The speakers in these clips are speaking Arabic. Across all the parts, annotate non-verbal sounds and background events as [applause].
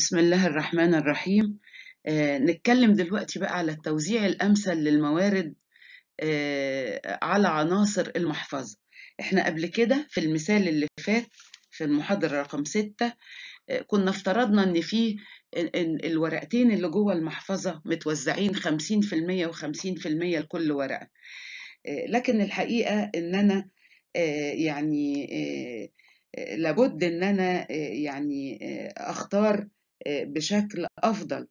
بسم الله الرحمن الرحيم آه نتكلم دلوقتي بقى على التوزيع الأمثل للموارد آه على عناصر المحفظة احنا قبل كده في المثال اللي فات في المحاضرة رقم ستة آه كنا افترضنا ان في الورقتين اللي جوه المحفظة متوزعين 50% و50% لكل ورقة آه، لكن الحقيقة ان انا آه، يعني آه، لابد ان انا يعني اختار آه، بشكل أفضل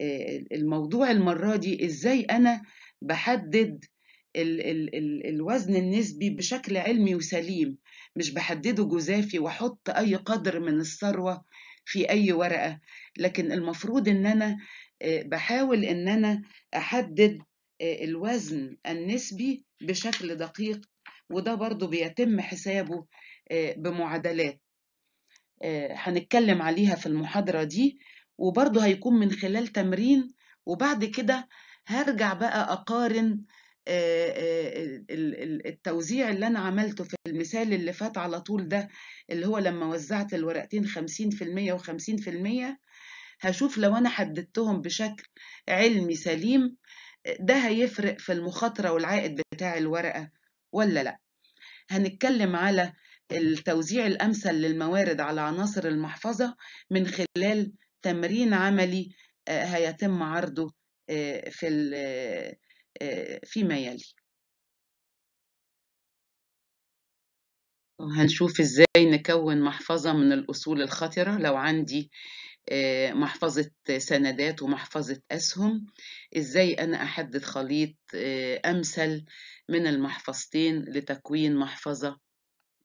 آه، الموضوع المرة دي إزاي أنا بحدد الـ الـ الـ الوزن النسبي بشكل علمي وسليم مش بحدده جزافي واحط اي قدر من الثروه في اي ورقه لكن المفروض ان انا آه، بحاول ان انا احدد الوزن النسبي بشكل دقيق وده برضو بيتم حسابه بمعادلات آه، هنتكلم عليها في المحاضرة دي وبرضه هيكون من خلال تمرين وبعد كده هرجع بقى أقارن آه، آه، التوزيع اللي أنا عملته في المثال اللي فات على طول ده اللي هو لما وزعت الورقتين 50% و 50% هشوف لو أنا حددتهم بشكل علمي سليم ده هيفرق في المخاطرة والعائد بتاع الورقة ولا لأ هنتكلم على التوزيع الأمثل للموارد على عناصر المحفظة من خلال تمرين عملي آه، هيتم عرضه آه، في آه، فيما يلي هنشوف ازاي نكون محفظة من الأصول الخطرة لو عندي محفظة سندات ومحفظة أسهم إزاي أنا أحدد خليط أمثل من المحفظتين لتكوين محفظة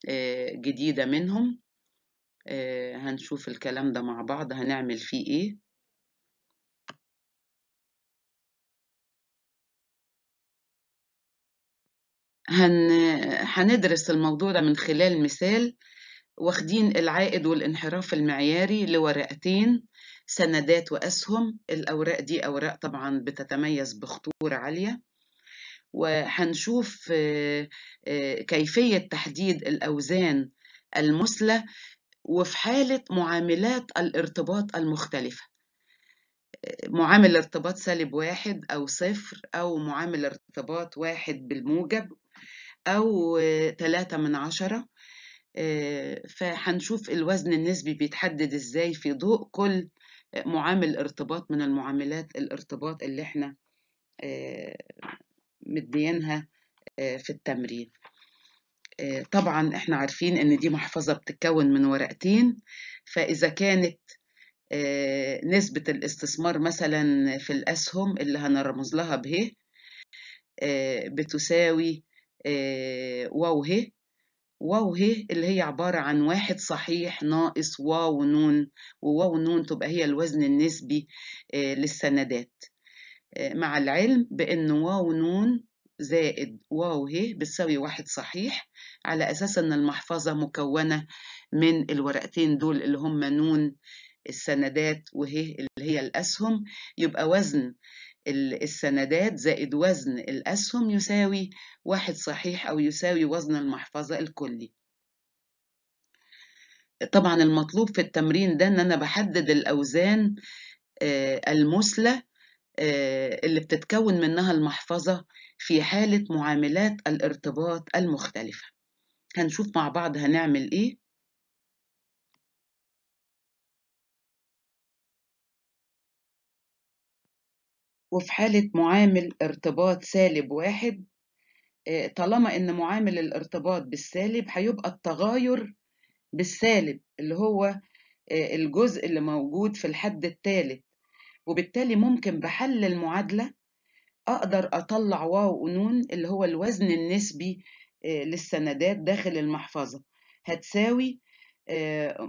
آه، جديدة منهم آه، هنشوف الكلام ده مع بعض هنعمل فيه ايه هن... هندرس الموضوع ده من خلال مثال واخدين العائد والانحراف المعياري لورقتين سندات وأسهم الأوراق دي أوراق طبعا بتتميز بخطورة عالية وهنشوف آه، آه، كيفية تحديد الأوزان المثلى وفي حالة معاملات الارتباط المختلفة معامل ارتباط سالب واحد أو صفر أو معامل ارتباط واحد بالموجب أو تلاتة من عشرة آه، فهنشوف الوزن النسبي بيتحدد إزاي في ضوء كل معامل ارتباط من المعاملات الارتباط اللي احنا مدينها آه، في التمرين آه، طبعا احنا عارفين ان دي محفظة بتتكون من ورقتين فإذا كانت آه، نسبة الاستثمار مثلا في الأسهم اللي هنرمز لها به بتساوي واو ه واو ه اللي هي عبارة عن واحد صحيح ناقص واو نون وواو نون تبقى هي الوزن النسبي للسندات مع العلم بأن واو نون زائد واو ه بتساوي واحد صحيح على أساس أن المحفظة مكونة من الورقتين دول اللي هم نون السندات وه اللي هي الأسهم يبقى وزن السندات زائد وزن الأسهم يساوي واحد صحيح أو يساوي وزن المحفظة الكلي طبعا المطلوب في التمرين ده أن أنا بحدد الأوزان آه، المثلى آه، اللي بتتكون منها المحفظة في حالة معاملات الارتباط المختلفة هنشوف مع بعض هنعمل إيه وفي حالة معامل ارتباط سالب واحد آه، طالما إن معامل الارتباط بالسالب هيبقى التغاير بالسالب اللي هو آه، الجزء اللي موجود في الحد الثالث وبالتالي ممكن بحل المعادلة أقدر أطلع واو ونون اللي هو الوزن النسبي آه، للسندات داخل المحفظة هتساوي آه،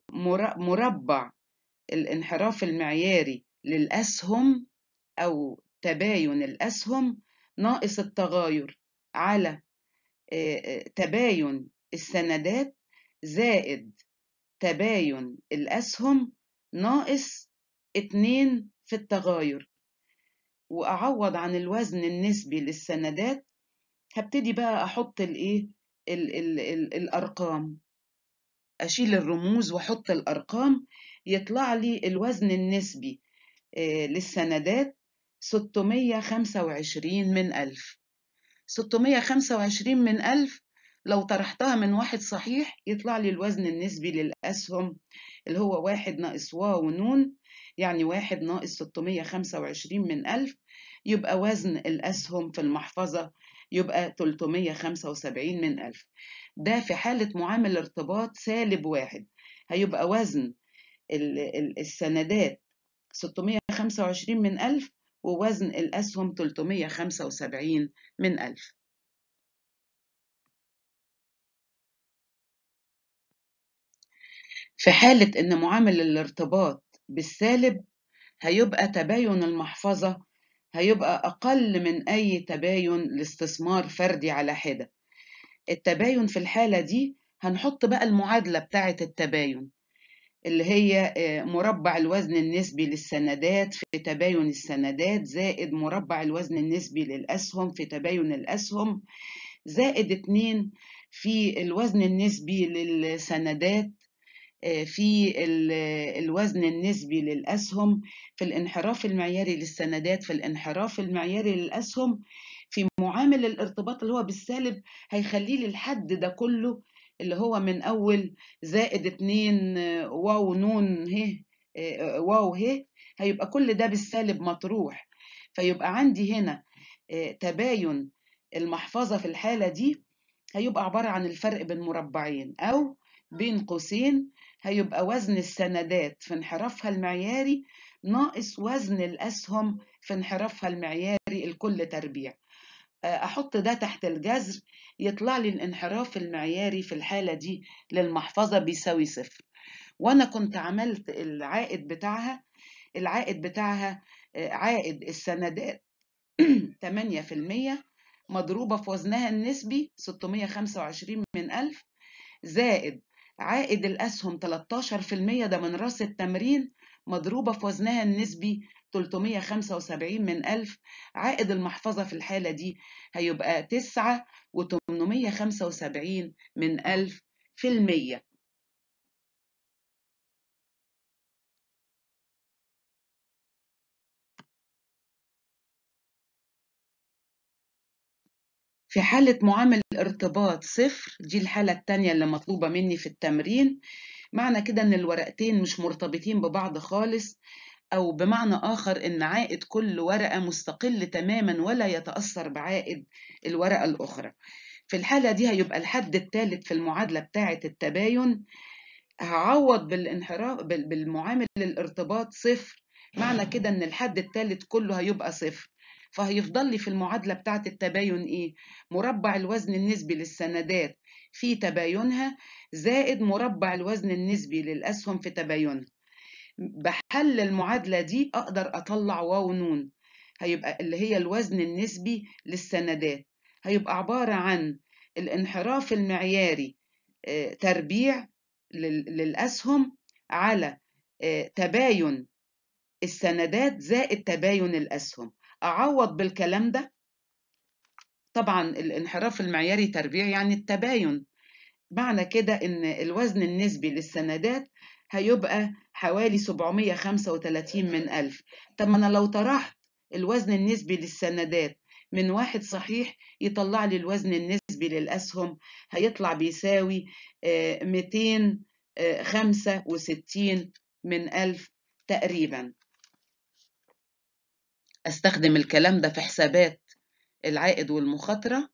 مربع الانحراف المعياري للأسهم أو تباين الأسهم ناقص التغاير على آه، تباين السندات زائد تباين الأسهم ناقص اتنين في التغاير واعوض عن الوزن النسبي للسندات هبتدي بقى احط الايه الـ الـ الارقام اشيل الرموز واحط الارقام يطلع لي الوزن النسبي آه، للسندات 625 من ألف 625 من ألف لو طرحتها من واحد صحيح يطلع لي الوزن النسبي للأسهم اللي هو واحد ناقص واو ونون يعني واحد ناقص 625 من ألف يبقى وزن الأسهم في المحفظة يبقى 375 من ألف ده في حالة معامل ارتباط سالب واحد هيبقى وزن السندات 625 من ألف ووزن الأسهم 375 من ألف في حالة إن معامل الارتباط بالسالب هيبقى تباين المحفظة هيبقى أقل من أي تباين لاستثمار فردي على حدة التباين في الحالة دي هنحط بقى المعادلة بتاعة التباين اللي هي آه، مربع الوزن النسبي للسندات في تباين السندات زائد مربع الوزن النسبي للأسهم في تباين الأسهم زائد 2 في الوزن النسبي للسندات آه، في الوزن النسبي للأسهم في الانحراف المعياري للسندات في الانحراف المعياري للأسهم في معامل الارتباط اللي هو بالسالب هيخليه للحد ده كله اللي هو من أول زائد اتنين آه، واو نون ه آه، واو ه هيبقى كل ده بالسالب مطروح فيبقى عندي هنا تباين المحفظة في الحالة دي هيبقى عبارة عن الفرق بين مربعين أو بين قوسين هيبقى وزن السندات في انحرافها المعياري ناقص وزن الأسهم في انحرافها المعياري الكل تربيع آه، أحط ده تحت الجذر يطلع لي الانحراف المعياري في الحالة دي للمحفظة بيساوي صفر وأنا كنت عملت العائد بتاعها العائد بتاعها آه، عائد السندات 8% [clears throat] مضروبة في وزنها النسبي 625 من 1000 زائد عائد الأسهم 13% ده من رأس التمرين مضروبة في وزنها النسبي 375 من ألف عائد المحفظة في الحالة دي هيبقى 9 و875 من ألف في المية في حالة معامل ارتباط صفر دي الحالة التانية اللي مطلوبة مني في التمرين معنى كده إن الورقتين مش مرتبطين ببعض خالص أو بمعنى آخر إن عائد كل ورقة مستقل تماما ولا يتأثر بعائد الورقة الأخرى في الحالة دي هيبقى الحد الثالث في المعادلة بتاعة التباين هعوض بالانحراف بالمعامل الارتباط صفر معنى كده إن الحد الثالث كله هيبقى صفر فهيفضل لي في المعادلة بتاعة التباين إيه؟ مربع الوزن النسبي للسندات في تباينها زائد مربع الوزن النسبي للأسهم في تباينها بحل المعادلة دي أقدر أطلع واو نون هيبقى اللي هي الوزن النسبي للسندات هيبقى عبارة عن الانحراف المعياري آه، تربيع للأسهم على آه، تباين السندات زائد تباين الأسهم اعوض بالكلام ده طبعا الانحراف المعياري تربيع يعني التباين معنى كده ان الوزن النسبي للسندات هيبقى حوالي 735 من ألف طب ما أنا لو طرحت الوزن النسبي للسندات من واحد صحيح يطلع لي الوزن النسبي للأسهم هيطلع بيساوي 265 آه، آه، من ألف تقريبا استخدم الكلام ده في حسابات العائد والمخاطرة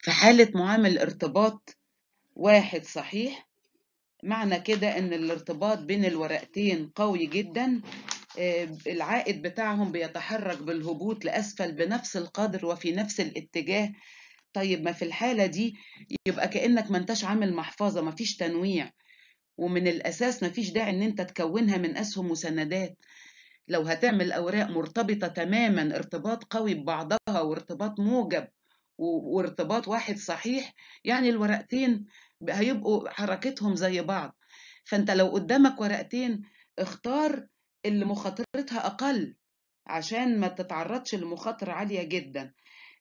في حالة معامل ارتباط واحد صحيح معنى كده ان الارتباط بين الورقتين قوي جدا آه، العائد بتاعهم بيتحرك بالهبوط لأسفل بنفس القدر وفي نفس الاتجاه طيب ما في الحالة دي يبقى كأنك ما انتش عامل محفظة ما فيش تنويع ومن الأساس مفيش داعي إن أنت تكونها من أسهم وسندات لو هتعمل أوراق مرتبطة تماما ارتباط قوي ببعضها وارتباط موجب وارتباط واحد صحيح يعني الورقتين هيبقوا حركتهم زي بعض فأنت لو قدامك ورقتين اختار اللي مخاطرتها أقل عشان ما تتعرضش لمخاطرة عالية جدا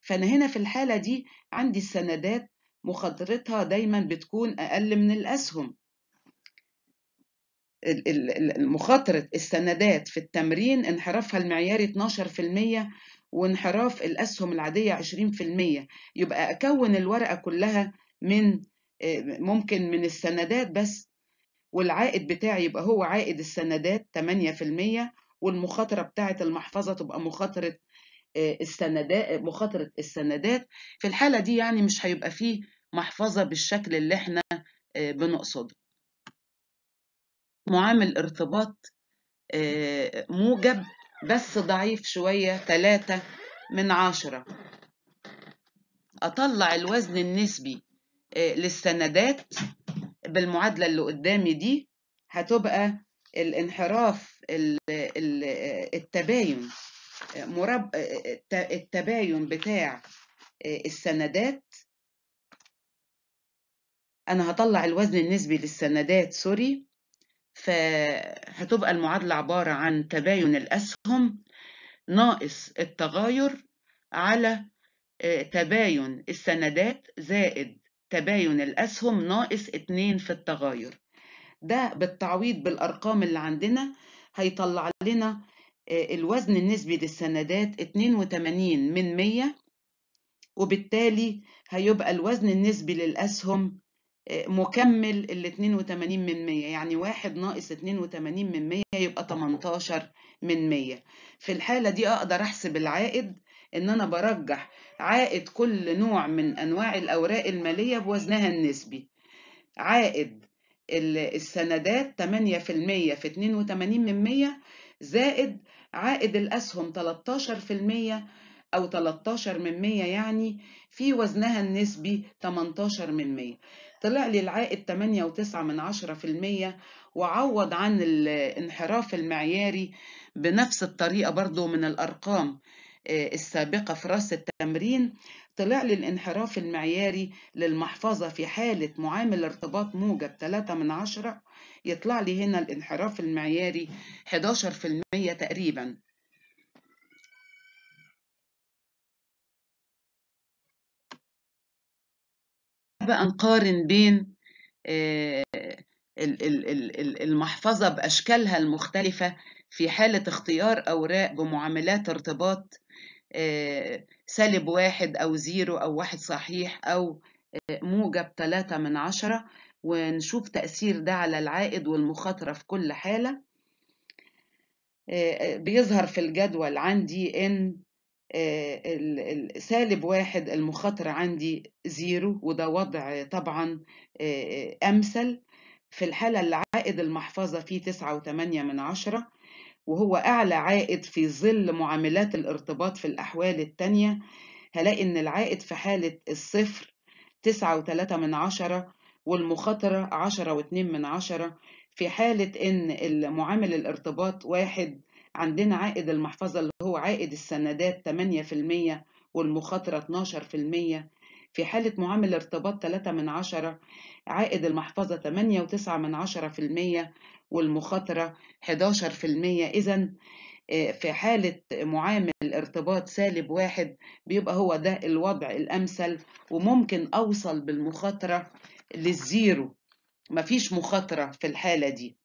فأنا هنا في الحالة دي عندي السندات مخاطرتها دايما بتكون أقل من الأسهم مخاطرة السندات في التمرين انحرافها المعياري 12% وانحراف الأسهم العادية 20% يبقى أكون الورقة كلها من آه، ممكن من السندات بس والعائد بتاعي يبقى هو عائد السندات 8% والمخاطرة بتاعة المحفظة تبقى مخاطرة آه، السندات مخاطرة السندات في الحالة دي يعني مش هيبقى فيه محفظة بالشكل اللي احنا آه، بنقصده معامل ارتباط آه، موجب بس ضعيف شوية تلاتة من عشرة أطلع الوزن النسبي آه، للسندات بالمعادلة اللي قدامي دي هتبقى الانحراف التباين مرب... التباين بتاع آه، السندات أنا هطلع الوزن النسبي للسندات سوري فهتبقى المعادلة عبارة عن تباين الأسهم ناقص التغاير على آه، تباين السندات زائد تباين الأسهم ناقص 2 في التغاير ده بالتعويض بالأرقام اللي عندنا هيطلع لنا آه، الوزن النسبي للسندات 82 من 100 وبالتالي هيبقى الوزن النسبي للأسهم آه، مكمل ال 82 من 100 يعني واحد ناقص 82 من 100 يبقى 18 من 100 في الحالة دي أقدر أحسب العائد إن أنا برجح عائد كل نوع من أنواع الأوراق المالية بوزنها النسبي عائد السندات 8% في 82 من 100 زائد عائد الأسهم 13% أو 13 من 100 يعني في وزنها النسبي 18 من 100 طلع لي العائد 8.9 من عشرة في المية وعوض عن الانحراف المعياري بنفس الطريقة برضو من الأرقام آه، السابقة في رأس التمرين طلع لي الانحراف المعياري للمحفظة في حالة معامل ارتباط موجب 3 من عشرة يطلع لي هنا الانحراف المعياري 11% تقريباً بقى نقارن بين آه، المحفظة بأشكالها المختلفة في حالة اختيار أوراق بمعاملات ارتباط آه، سالب واحد أو زيرو أو واحد صحيح أو آه، موجب ثلاثة من عشرة ونشوف تأثير ده على العائد والمخاطرة في كل حالة بيظهر في الجدول عندي إن آه، سالب واحد المخاطرة عندي زيرو وده وضع طبعا آه، آه، أمثل في الحالة اللي عائد المحفظة فيه تسعة وتمانية من عشرة وهو أعلى عائد في ظل معاملات الارتباط في الأحوال التانية هلاقي إن العائد في حالة الصفر تسعة وتلاتة من عشرة والمخاطرة عشرة واتنين من عشرة في حالة إن معامل الارتباط واحد عندنا عائد المحفظة اللي هو عائد السندات 8% والمخاطرة 12% في حالة معامل ارتباط 3 من عشرة عائد المحفظة 8 وتسعة من عشرة في المية والمخاطرة 11 في المية إذا آه، في حالة معامل ارتباط سالب واحد بيبقى هو ده الوضع الأمثل وممكن أوصل بالمخاطرة للزيرو مفيش مخاطرة في الحالة دي